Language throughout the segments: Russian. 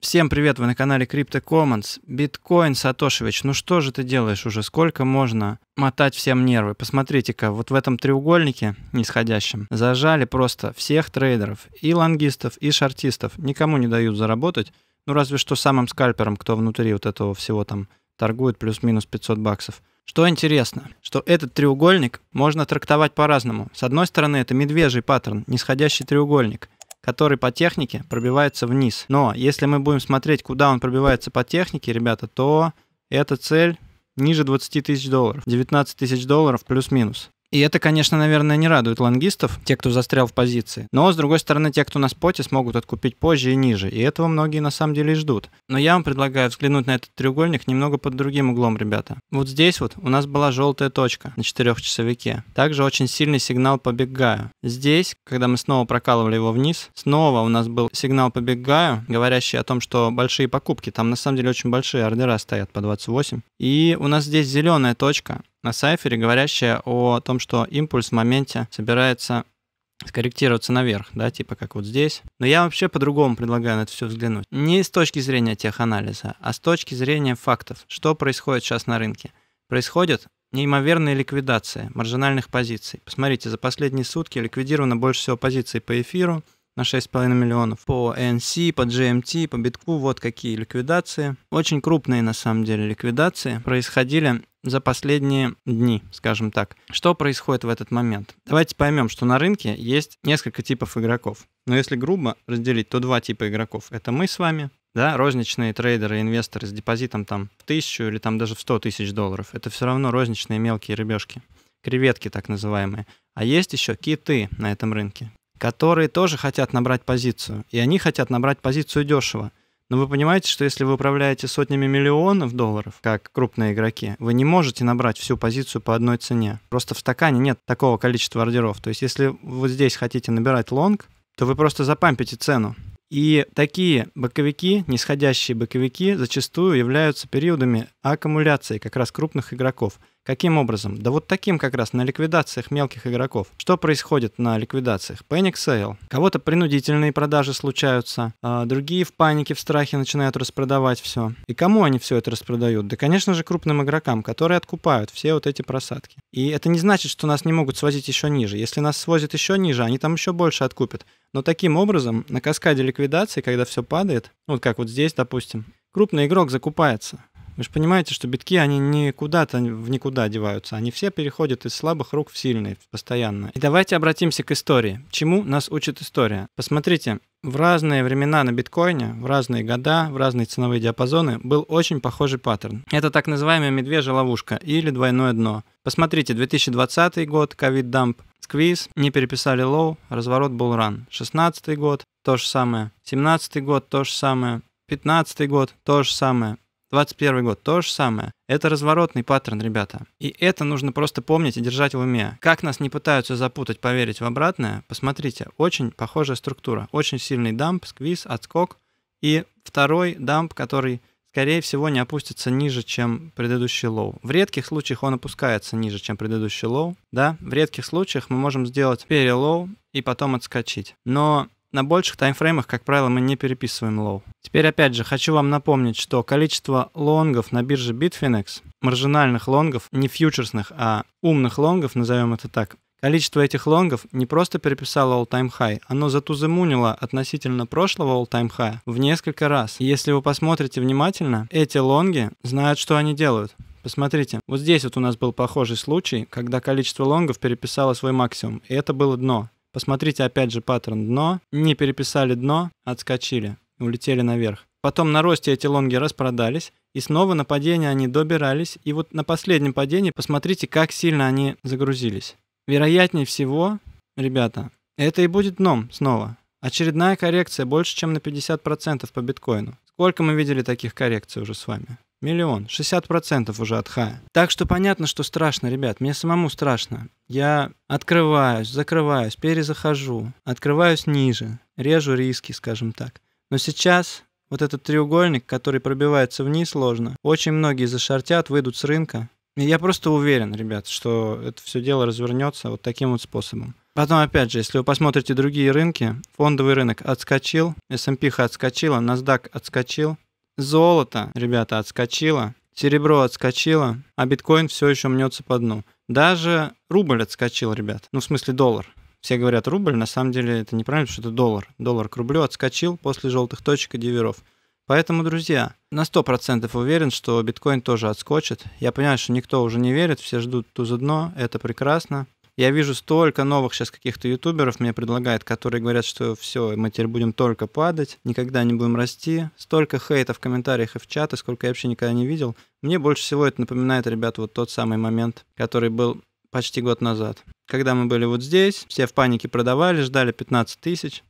Всем привет, вы на канале Crypto Commons. Биткоин Сатошевич, ну что же ты делаешь уже? Сколько можно мотать всем нервы? Посмотрите-ка, вот в этом треугольнике нисходящем зажали просто всех трейдеров, и лонгистов, и шортистов. Никому не дают заработать, ну разве что самым скальперам, кто внутри вот этого всего там торгует плюс-минус 500 баксов. Что интересно, что этот треугольник можно трактовать по-разному. С одной стороны, это медвежий паттерн, нисходящий треугольник – который по технике пробивается вниз. Но если мы будем смотреть, куда он пробивается по технике, ребята, то эта цель ниже 20 тысяч долларов. 19 тысяч долларов плюс-минус. И это, конечно, наверное, не радует лонгистов, те, кто застрял в позиции. Но, с другой стороны, те, кто на споте, смогут откупить позже и ниже. И этого многие на самом деле и ждут. Но я вам предлагаю взглянуть на этот треугольник немного под другим углом, ребята. Вот здесь вот у нас была желтая точка на четырехчасовике. Также очень сильный сигнал побегаю. Здесь, когда мы снова прокалывали его вниз, снова у нас был сигнал побегаю, говорящий о том, что большие покупки. Там на самом деле очень большие ордера стоят по 28. И у нас здесь зеленая точка на сайфере, говорящая о том, что импульс в моменте собирается скорректироваться наверх, да, типа как вот здесь. Но я вообще по-другому предлагаю на это все взглянуть. Не с точки зрения теханализа, а с точки зрения фактов, что происходит сейчас на рынке. Происходит неимоверная ликвидация маржинальных позиций. Посмотрите, за последние сутки ликвидировано больше всего позиций по эфиру на 6,5 миллионов, по ANC, по GMT, эм по битку, вот какие ликвидации. Очень крупные на самом деле ликвидации происходили за последние дни, скажем так. Что происходит в этот момент? Давайте поймем, что на рынке есть несколько типов игроков. Но если грубо разделить, то два типа игроков. Это мы с вами, да, розничные трейдеры, инвесторы с депозитом там в тысячу или там даже в сто тысяч долларов. Это все равно розничные мелкие рыбешки, креветки так называемые. А есть еще киты на этом рынке, которые тоже хотят набрать позицию. И они хотят набрать позицию дешево – но вы понимаете, что если вы управляете сотнями миллионов долларов, как крупные игроки, вы не можете набрать всю позицию по одной цене. Просто в стакане нет такого количества ордеров. То есть если вы здесь хотите набирать лонг, то вы просто запампите цену. И такие боковики, нисходящие боковики, зачастую являются периодами аккумуляции как раз крупных игроков – Каким образом? Да вот таким как раз на ликвидациях мелких игроков. Что происходит на ликвидациях? Panic sale. Кого-то принудительные продажи случаются, а другие в панике, в страхе начинают распродавать все. И кому они все это распродают? Да, конечно же, крупным игрокам, которые откупают все вот эти просадки. И это не значит, что нас не могут свозить еще ниже. Если нас свозят еще ниже, они там еще больше откупят. Но таким образом, на каскаде ликвидации, когда все падает, вот как вот здесь, допустим, крупный игрок закупается, вы же понимаете, что битки, они не куда-то в никуда деваются. Они все переходят из слабых рук в сильные постоянно. И давайте обратимся к истории. Чему нас учит история? Посмотрите, в разные времена на биткоине, в разные года, в разные ценовые диапазоны был очень похожий паттерн. Это так называемая медвежья ловушка или двойное дно. Посмотрите, 2020 год, ковид-дамп, сквиз, не переписали лоу, разворот был ран. 16 год, то же самое. 17 год, то же самое. 15 год, то же самое. 21 год, то же самое. Это разворотный паттерн, ребята. И это нужно просто помнить и держать в уме. Как нас не пытаются запутать, поверить в обратное, посмотрите, очень похожая структура. Очень сильный дамп, сквиз, отскок. И второй дамп, который скорее всего, не опустится ниже, чем предыдущий лоу. В редких случаях он опускается ниже, чем предыдущий лоу, да? В редких случаях мы можем сделать перелоу и потом отскочить. Но на больших таймфреймах, как правило, мы не переписываем лоу. Теперь опять же хочу вам напомнить, что количество лонгов на бирже Bitfinex, маржинальных лонгов, не фьючерсных, а умных лонгов, назовем это так, Количество этих лонгов не просто переписало all-time high, оно затузымунило относительно прошлого all-time high в несколько раз. И если вы посмотрите внимательно, эти лонги знают, что они делают. Посмотрите, вот здесь вот у нас был похожий случай, когда количество лонгов переписало свой максимум, и это было дно. Посмотрите опять же паттерн дно. Не переписали дно, отскочили, улетели наверх. Потом на росте эти лонги распродались, и снова на падение они добирались. И вот на последнем падении посмотрите, как сильно они загрузились. Вероятнее всего, ребята, это и будет дном снова. Очередная коррекция больше, чем на 50% по биткоину. Сколько мы видели таких коррекций уже с вами? Миллион. 60% уже от хая. Так что понятно, что страшно, ребят. Мне самому страшно. Я открываюсь, закрываюсь, перезахожу, открываюсь ниже, режу риски, скажем так. Но сейчас вот этот треугольник, который пробивается вниз сложно, очень многие зашортят, выйдут с рынка. И я просто уверен, ребят, что это все дело развернется вот таким вот способом. Потом, опять же, если вы посмотрите другие рынки, фондовый рынок отскочил, S&P отскочила, NASDAQ отскочил, Золото, ребята, отскочило, серебро отскочило, а биткоин все еще мнется по дну. Даже рубль отскочил, ребят. Ну, в смысле, доллар. Все говорят рубль, на самом деле это неправильно, потому что это доллар. Доллар к рублю отскочил после желтых точек и диверов. Поэтому, друзья, на 100% уверен, что биткоин тоже отскочит. Я понимаю, что никто уже не верит, все ждут ту за дно, это прекрасно. Я вижу столько новых сейчас каких-то ютуберов мне предлагают, которые говорят, что все, мы теперь будем только падать, никогда не будем расти. Столько хейта в комментариях и в чаты, сколько я вообще никогда не видел. Мне больше всего это напоминает, ребят вот тот самый момент, который был почти год назад. Когда мы были вот здесь, все в панике продавали, ждали 15 тысяч,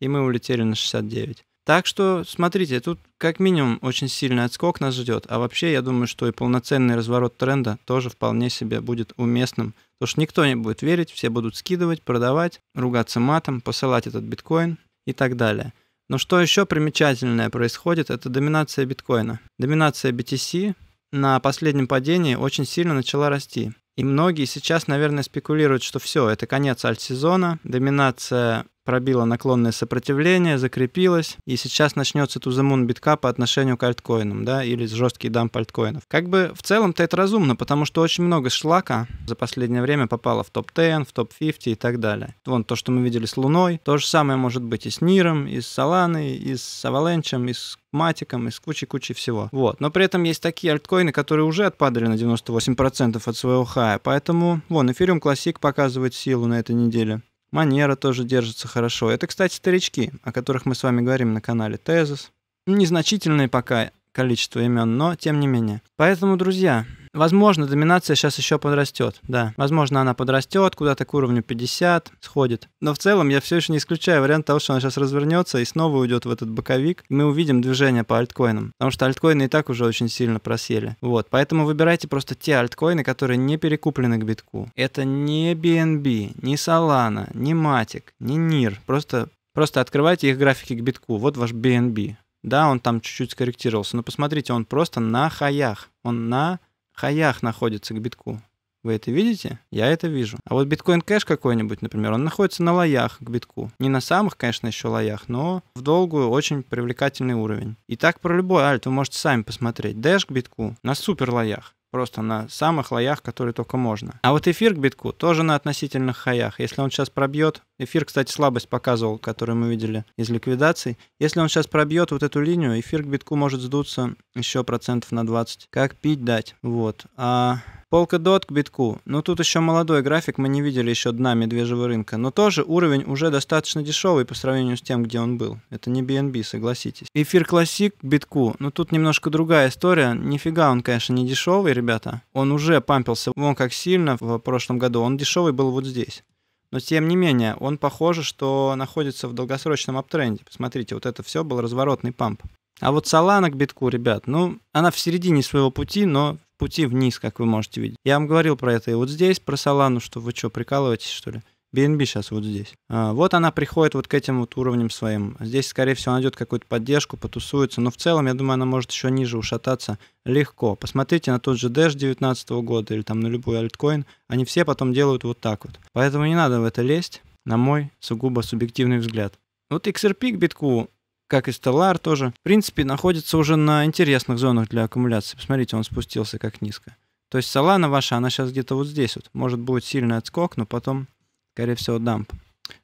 и мы улетели на 69. Так что, смотрите, тут как минимум очень сильный отскок нас ждет. А вообще, я думаю, что и полноценный разворот тренда тоже вполне себе будет уместным. Потому что никто не будет верить, все будут скидывать, продавать, ругаться матом, посылать этот биткоин и так далее. Но что еще примечательное происходит, это доминация биткоина. Доминация BTC на последнем падении очень сильно начала расти. И многие сейчас, наверное, спекулируют, что все, это конец альт-сезона, доминация пробила наклонное сопротивление, закрепилась, и сейчас начнется тузамун битка по отношению к альткоинам, да, или жесткий дамп альткоинов. Как бы в целом-то это разумно, потому что очень много шлака за последнее время попало в топ-10, в топ-50 и так далее. Вон то, что мы видели с Луной, то же самое может быть и с Ниром, и с Соланой, и с Аваленчем, и с матиком, из кучи-кучи всего. Вот. Но при этом есть такие альткоины, которые уже отпадали на 98% от своего хая. Поэтому, вон, эфириум классик показывает силу на этой неделе. Манера тоже держится хорошо. Это, кстати, старички, о которых мы с вами говорим на канале Тезис. Незначительное пока количество имен, но тем не менее. Поэтому, друзья, Возможно, доминация сейчас еще подрастет, да. Возможно, она подрастет куда-то к уровню 50, сходит. Но в целом я все еще не исключаю вариант того, что она сейчас развернется и снова уйдет в этот боковик. И мы увидим движение по альткоинам, потому что альткоины и так уже очень сильно просели. Вот, поэтому выбирайте просто те альткоины, которые не перекуплены к битку. Это не BNB, не Solana, не Matic, не NIR. Просто, просто открывайте их графики к битку. Вот ваш BNB. Да, он там чуть-чуть скорректировался, но посмотрите, он просто на хаях. Он на хаях находится к битку. Вы это видите? Я это вижу. А вот биткоин кэш какой-нибудь, например, он находится на лоях к битку. Не на самых, конечно, еще лоях, но в долгую очень привлекательный уровень. И так про любой альт вы можете сами посмотреть. Дэш к битку на супер лоях просто на самых лоях, которые только можно. А вот эфир к битку тоже на относительных хаях. Если он сейчас пробьет, эфир, кстати, слабость показывал, которую мы видели из ликвидаций. Если он сейчас пробьет вот эту линию, эфир к битку может сдуться еще процентов на 20. Как пить дать? Вот. А Полка Дот к битку, но тут еще молодой график, мы не видели еще дна медвежьего рынка, но тоже уровень уже достаточно дешевый по сравнению с тем, где он был. Это не BNB, согласитесь. Эфир Классик к битку, но тут немножко другая история, нифига он, конечно, не дешевый, ребята. Он уже пампился вон как сильно в прошлом году, он дешевый был вот здесь. Но тем не менее, он похоже, что находится в долгосрочном аптренде. Посмотрите, вот это все был разворотный памп. А вот Солана к битку, ребят, ну, она в середине своего пути, но пути вниз, как вы можете видеть. Я вам говорил про это и вот здесь, про Солану, что вы что, прикалываетесь, что ли? BNB сейчас вот здесь. А, вот она приходит вот к этим вот уровням своим. Здесь, скорее всего, найдет какую-то поддержку, потусуется. Но в целом, я думаю, она может еще ниже ушататься легко. Посмотрите на тот же Dash 2019 года или там на любой альткоин. Они все потом делают вот так вот. Поэтому не надо в это лезть, на мой сугубо субъективный взгляд. Вот XRP к битку как и Stellar тоже, в принципе, находится уже на интересных зонах для аккумуляции. Посмотрите, он спустился как низко. То есть Solana ваша, она сейчас где-то вот здесь вот. Может, будет сильный отскок, но потом, скорее всего, дамп.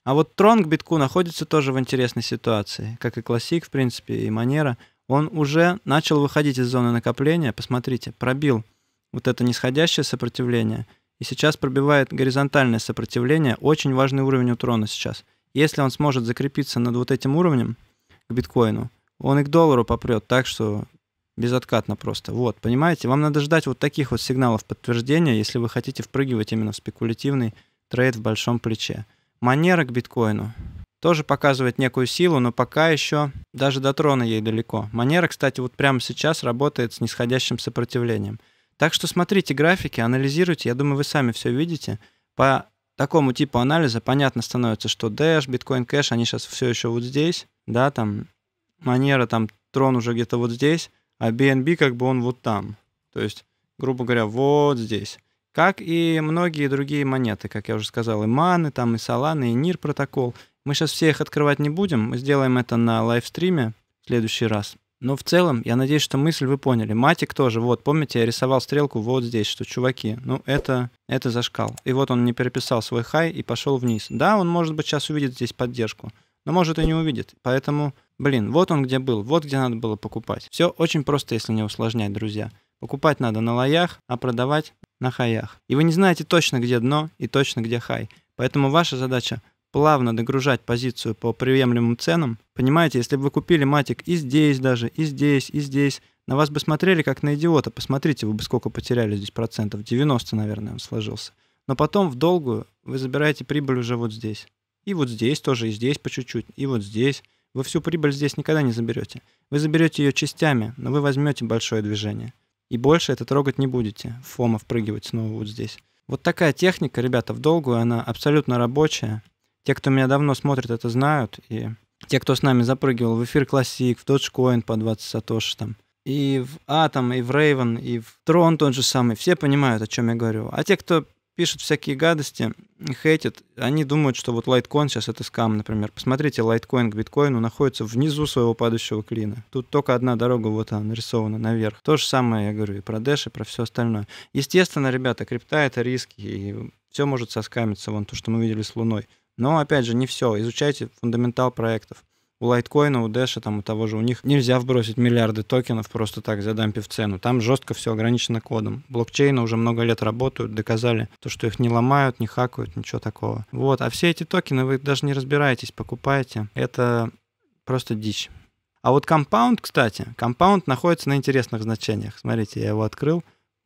А вот Tron к битку находится тоже в интересной ситуации. Как и Classic, в принципе, и Манера. Он уже начал выходить из зоны накопления. Посмотрите, пробил вот это нисходящее сопротивление. И сейчас пробивает горизонтальное сопротивление. Очень важный уровень у Трона сейчас. Если он сможет закрепиться над вот этим уровнем, к биткоину, он и к доллару попрет так, что безоткатно просто. Вот, понимаете? Вам надо ждать вот таких вот сигналов подтверждения, если вы хотите впрыгивать именно в спекулятивный трейд в большом плече. Манера к биткоину тоже показывает некую силу, но пока еще даже до трона ей далеко. Манера, кстати, вот прямо сейчас работает с нисходящим сопротивлением. Так что смотрите графики, анализируйте, я думаю, вы сами все видите. По такому типу анализа понятно становится, что Dash, Bitcoin Cash, они сейчас все еще вот здесь, да, там, Манера, там, Трон уже где-то вот здесь, а BNB как бы он вот там. То есть, грубо говоря, вот здесь. Как и многие другие монеты, как я уже сказал, и Маны, там, и Solana, и NIR протокол. Мы сейчас все их открывать не будем, мы сделаем это на лайвстриме в следующий раз. Но в целом, я надеюсь, что мысль вы поняли. Матик тоже, вот, помните, я рисовал стрелку вот здесь, что чуваки, ну это, это зашкал. И вот он не переписал свой хай и пошел вниз. Да, он, может быть, сейчас увидит здесь поддержку, но может и не увидит. Поэтому, блин, вот он где был, вот где надо было покупать. Все очень просто, если не усложнять, друзья. Покупать надо на лоях, а продавать на хаях. И вы не знаете точно, где дно и точно, где хай. Поэтому ваша задача плавно догружать позицию по приемлемым ценам. Понимаете, если бы вы купили матик и здесь даже, и здесь, и здесь, на вас бы смотрели как на идиота. Посмотрите, вы бы сколько потеряли здесь процентов. 90, наверное, он сложился. Но потом в долгую вы забираете прибыль уже вот здесь. И вот здесь тоже, и здесь по чуть-чуть, и вот здесь. Вы всю прибыль здесь никогда не заберете. Вы заберете ее частями, но вы возьмете большое движение. И больше это трогать не будете. Фома впрыгивать снова вот здесь. Вот такая техника, ребята, в долгую, она абсолютно рабочая. Те, кто меня давно смотрит, это знают. И те, кто с нами запрыгивал в эфир Classic, в Dogecoin по 20 сатоши там, и в Атом, и в Raven, и в Tron тот же самый, все понимают, о чем я говорю. А те, кто пишут всякие гадости, хейтят, они думают, что вот лайткоин сейчас это скам, например. Посмотрите, лайткоин к биткоину находится внизу своего падающего клина. Тут только одна дорога вот она нарисована наверх. То же самое я говорю и про дэш, и про все остальное. Естественно, ребята, крипта это риски, и все может соскамиться, вон то, что мы видели с Луной. Но, опять же, не все. Изучайте фундаментал проектов. У лайткоина, у Дэша, там, у того же, у них нельзя вбросить миллиарды токенов просто так, задампив цену. Там жестко все ограничено кодом. Блокчейны уже много лет работают, доказали то, что их не ломают, не хакают, ничего такого. Вот, а все эти токены вы даже не разбираетесь, покупаете. Это просто дичь. А вот компаунд, кстати, компаунд находится на интересных значениях. Смотрите, я его открыл.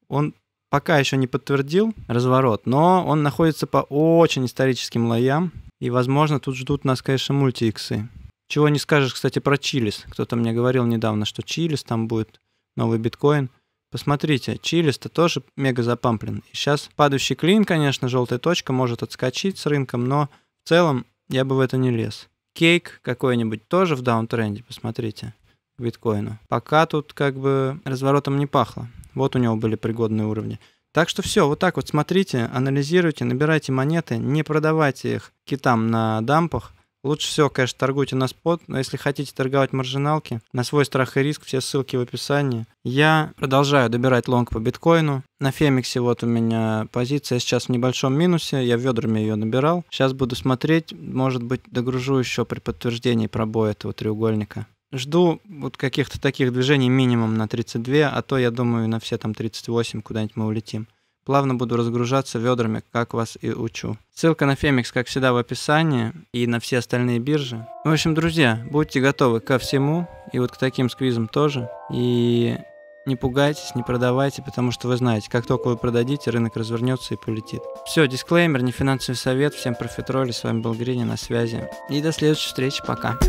Он пока еще не подтвердил разворот, но он находится по очень историческим лоям, и, возможно, тут ждут нас, конечно, мультииксы. Чего не скажешь, кстати, про Чилис. Кто-то мне говорил недавно, что Чилис там будет новый биткоин. Посмотрите, Чилис-то тоже мега запамплен. И сейчас падающий клин, конечно, желтая точка может отскочить с рынком, но в целом я бы в это не лез. Кейк какой-нибудь тоже в даунтренде, посмотрите, к биткоину. Пока тут как бы разворотом не пахло. Вот у него были пригодные уровни. Так что все, вот так вот смотрите, анализируйте, набирайте монеты, не продавайте их китам на дампах. Лучше всего, конечно, торгуйте на спот, но если хотите торговать маржиналки, на свой страх и риск, все ссылки в описании. Я продолжаю добирать лонг по биткоину. На Фемиксе вот у меня позиция сейчас в небольшом минусе, я ведрами ее набирал. Сейчас буду смотреть, может быть, догружу еще при подтверждении пробоя этого треугольника. Жду вот каких-то таких движений минимум на 32, а то, я думаю, на все там 38 куда-нибудь мы улетим. Плавно буду разгружаться ведрами, как вас и учу. Ссылка на Фемикс, как всегда, в описании и на все остальные биржи. В общем, друзья, будьте готовы ко всему и вот к таким сквизам тоже. И не пугайтесь, не продавайте, потому что вы знаете, как только вы продадите, рынок развернется и полетит. Все, дисклеймер, не финансовый совет. Всем профитроли, с вами был Грини на связи. И до следующей встречи, пока.